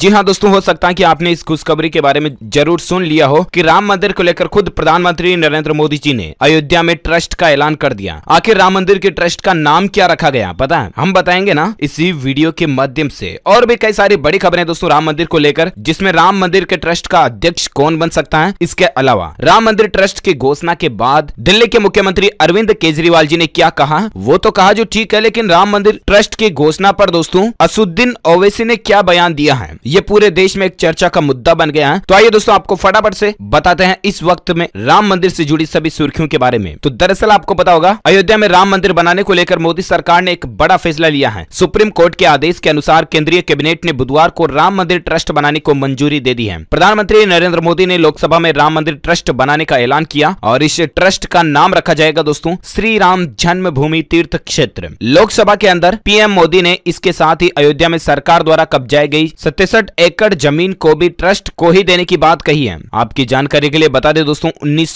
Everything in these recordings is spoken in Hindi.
जी हाँ दोस्तों हो सकता है कि आपने इस खुशखबरी के बारे में जरूर सुन लिया हो कि राम मंदिर को लेकर खुद प्रधानमंत्री नरेंद्र मोदी जी ने अयोध्या में ट्रस्ट का ऐलान कर दिया आखिर राम मंदिर के ट्रस्ट का नाम क्या रखा गया पता है हम बताएंगे ना इसी वीडियो के माध्यम से और भी कई सारी बड़ी खबरें दोस्तों राम मंदिर को लेकर जिसमे राम मंदिर के ट्रस्ट का अध्यक्ष कौन बन सकता है इसके अलावा राम मंदिर ट्रस्ट की घोषणा के बाद दिल्ली के मुख्यमंत्री अरविंद केजरीवाल जी ने क्या कहा वो तो कहा जो ठीक है लेकिन राम मंदिर ट्रस्ट की घोषणा पर दोस्तों असुद्दीन ओवैसी ने क्या बयान दिया है ये पूरे देश में एक चर्चा का मुद्दा बन गया है तो आइए दोस्तों आपको फटाफट से बताते हैं इस वक्त में राम मंदिर से जुड़ी सभी सुर्खियों के बारे में तो दरअसल आपको पता होगा अयोध्या में राम मंदिर बनाने को लेकर मोदी सरकार ने एक बड़ा फैसला लिया है सुप्रीम कोर्ट के आदेश के अनुसार केंद्रीय कैबिनेट ने बुधवार को राम मंदिर ट्रस्ट बनाने को मंजूरी दे दी है प्रधानमंत्री नरेंद्र मोदी ने लोकसभा में राम मंदिर ट्रस्ट बनाने का ऐलान किया और इस ट्रस्ट का नाम रखा जाएगा दोस्तों श्री राम जन्मभूमि तीर्थ क्षेत्र लोकसभा के अंदर पीएम मोदी ने इसके साथ ही अयोध्या में सरकार द्वारा कब्जाई गई सत्य तिरसठ एकड़ जमीन को भी ट्रस्ट को ही देने की बात कही है आपकी जानकारी के लिए बता दें दोस्तों उन्नीस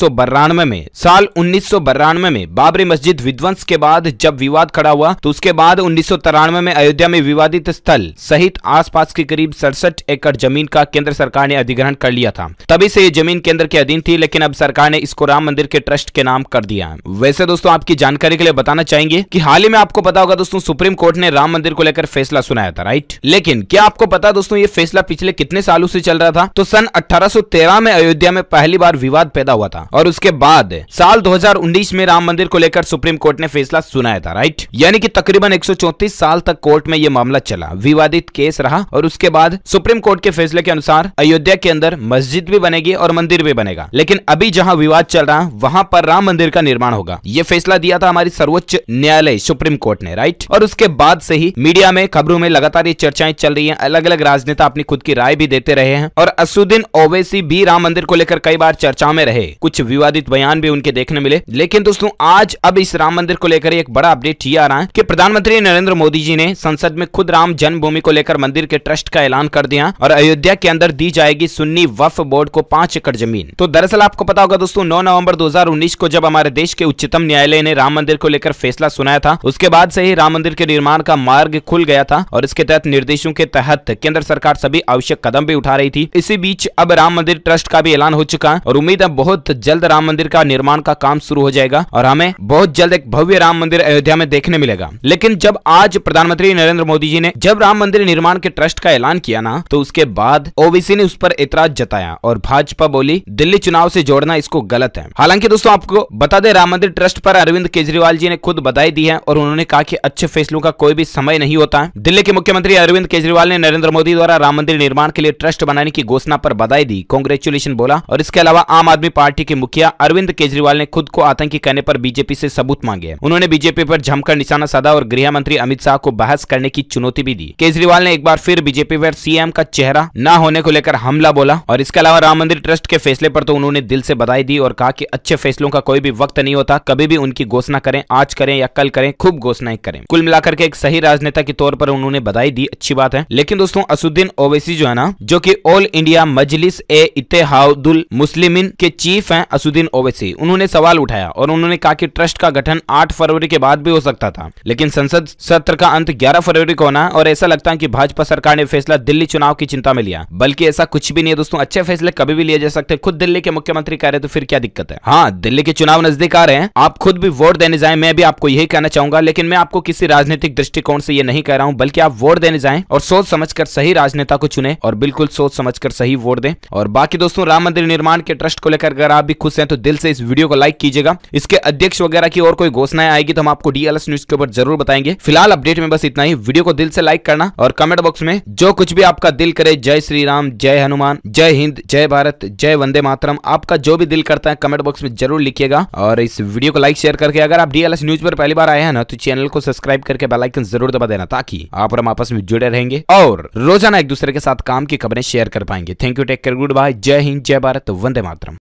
में साल उन्नीस में बाबरी मस्जिद विध्वंस के बाद जब विवाद खड़ा हुआ तो उसके बाद उन्नीस में अयोध्या में विवादित स्थल सहित आसपास के करीब सड़सठ एकड़ जमीन का केंद्र सरकार ने अधिग्रहण कर लिया था तभी से ये जमीन केंद्र के अधीन थी लेकिन अब सरकार ने इसको राम मंदिर के ट्रस्ट के नाम कर दिया वैसे दोस्तों आपकी जानकारी के लिए बताना चाहेंगे की हाल ही में आपको पता होगा दोस्तों सुप्रीम कोर्ट ने राम मंदिर को लेकर फैसला सुनाया था राइट लेकिन क्या आपको पता दोस्तों दोस्तों ये फैसला पिछले कितने सालों से चल रहा था तो सन 1813 में अयोध्या में पहली बार विवाद पैदा हुआ था और उसके बाद साल 2019 में राम मंदिर को लेकर सुप्रीम कोर्ट ने फैसला सुनाया था राइट यानी कि तकरीबन 134 साल तक कोर्ट में यह मामला चला विवादित केस रहा और उसके बाद सुप्रीम कोर्ट के फैसले के अनुसार अयोध्या के अंदर मस्जिद भी बनेगी और मंदिर भी बनेगा लेकिन अभी जहाँ विवाद चल रहा वहाँ पर राम मंदिर का निर्माण होगा ये फैसला दिया था हमारी सर्वोच्च न्यायालय सुप्रीम कोर्ट ने राइट और उसके बाद से ही मीडिया में खबरों में लगातार ये चर्चाएं चल रही है अलग अलग राज राजनेता अपनी खुद की राय भी देते रहे हैं और असुद्दीन ओवैसी भी राम मंदिर को लेकर कई बार चर्चा में रहे कुछ विवादित बयान भी उनके देखने मिले लेकिन दोस्तों आज अब इस राम मंदिर को लेकर एक बड़ा अपडेट ये आ रहा है की प्रधानमंत्री नरेंद्र मोदी जी ने संसद में खुद राम जन्मभूमि को लेकर मंदिर के ट्रस्ट का ऐलान कर दिया और अयोध्या के अंदर दी जाएगी सुन्नी वफ बोर्ड को पांच एकड़ जमीन तो दरअसल आपको पता होगा दोस्तों नौ नवंबर 2019 को जब हमारे देश के उच्चतम न्यायालय ने राम मंदिर को लेकर फैसला सुनाया था उसके बाद से ही राम मंदिर के निर्माण का मार्ग खुल गया था और इसके तहत निर्देशों के तहत केंद्र सरकार सरकार सभी आवश्यक कदम भी उठा रही थी इसी बीच अब राम मंदिर ट्रस्ट का भी ऐलान हो चुका है और उम्मीद है बहुत जल्द राम मंदिर का निर्माण का काम शुरू हो जाएगा और हमें बहुत जल्द एक भव्य राम मंदिर अयोध्या में देखने मिलेगा लेकिन जब आज प्रधानमंत्री नरेंद्र मोदी जी ने जब राम मंदिर निर्माण के ट्रस्ट का ऐलान किया ना तो उसके बाद ओबीसी ने उस पर एतराज जताया और भाजपा बोली दिल्ली चुनाव से जोड़ना इसको गलत है हालांकि दोस्तों आपको बता दें राम मंदिर ट्रस्ट पर अरविंद केजरीवाल जी ने खुद बधाई दी है और उन्होंने कहा कि अच्छे फैसलों का कोई भी समय नहीं होता है दिल्ली के मुख्यमंत्री अरविंद केजरीवाल ने नरेंद्र मोदी द्वारा द्वारा राम मंदिर निर्माण के लिए ट्रस्ट बनाने की घोषणा पर बधाई दी कांग्रेचुलेशन बोला और इसके अलावा आम आदमी पार्टी के मुखिया अरविंद केजरीवाल ने खुद को आतंकी कहने पर बीजेपी से सबूत मांगे उन्होंने बीजेपी पर जमकर निशाना साधा और गृह मंत्री अमित शाह को बहस करने की चुनौती भी दी केजरीवाल ने एक बार फिर बीजेपी पर सीएम का चेहरा न होने को लेकर हमला बोला और इसके अलावा राम मंदिर ट्रस्ट के फैसले पर तो उन्होंने दिल से बधाई दी और कहा की अच्छे फैसलों का कोई भी वक्त नहीं होता कभी भी उनकी घोषणा करें आज करें या कल करें खूब घोषणाएं करें कुल मिलाकर के एक सही राजनेता के तौर पर उन्होंने बधाई दी अच्छी बात है लेकिन दोस्तों असुद सलाहुद्दीन ओवैसी जो है ना जो कि ऑल इंडिया मजलिस ए इतिहादुल मुस्लिमिन के चीफ हैं असुद्दीन ओवैसी उन्होंने सवाल उठाया और उन्होंने कहा कि ट्रस्ट का गठन 8 फरवरी के बाद भी हो सकता था लेकिन संसद सत्र का अंत 11 फरवरी को होना और ऐसा लगता है कि भाजपा सरकार ने फैसला दिल्ली चुनाव की चिंता में लिया बल्कि ऐसा कुछ भी नहीं है दोस्तों अच्छे फैसले कभी भी लिए जा सकते खुद दिल्ली के मुख्यमंत्री कह रहे तो फिर क्या दिक्कत है हाँ दिल्ली के चुनाव नजदीक आ रहे हैं आप खुद भी वोट देने जाए मैं भी आपको यही कहना चाहूंगा लेकिन मैं आपको किसी राजनीतिक दृष्टिकोण से ये नहीं कह रहा हूँ बल्कि आप वोट देने जाए और सोच समझ सही राजनेता को चुने और बिल्कुल सोच समझ कर सही वोट दें और बाकी दोस्तों राम मंदिर निर्माण के ट्रस्ट को लेकर अगर आप भी खुश हैं तो दिल से इस वीडियो को लाइक कीजिएगा इसके अध्यक्ष वगैरह की और कोई घोषणाएं आएगी तो हम आपको डीएलएस न्यूज के ऊपर जरूर बताएंगे फिलहाल अपडेट में बस इतना ही वीडियो को दिल से लाइक करना और कमेंट बॉक्स में जो कुछ भी आपका दिल करे जय श्री राम जय हनुमान जय हिंद जय भारत जय वंदे मातरम आपका जो भी दिल करता है कमेंट बॉक्स में जरूर लिखिएगा और इस वीडियो को लाइक शेयर करके अगर आप डीएलएस न्यूज पर पहली बार आए हैं ना तो चैनल को सब्सक्राइब करके बेलाइकन जरूर दबा देना ताकि आप हम आपस में जुड़े रहेंगे और रोजाना ना एक दूसरे के साथ काम की खबरें शेयर कर पाएंगे thank you take care goodbye जय हिंद जय भारत वंदे मातरम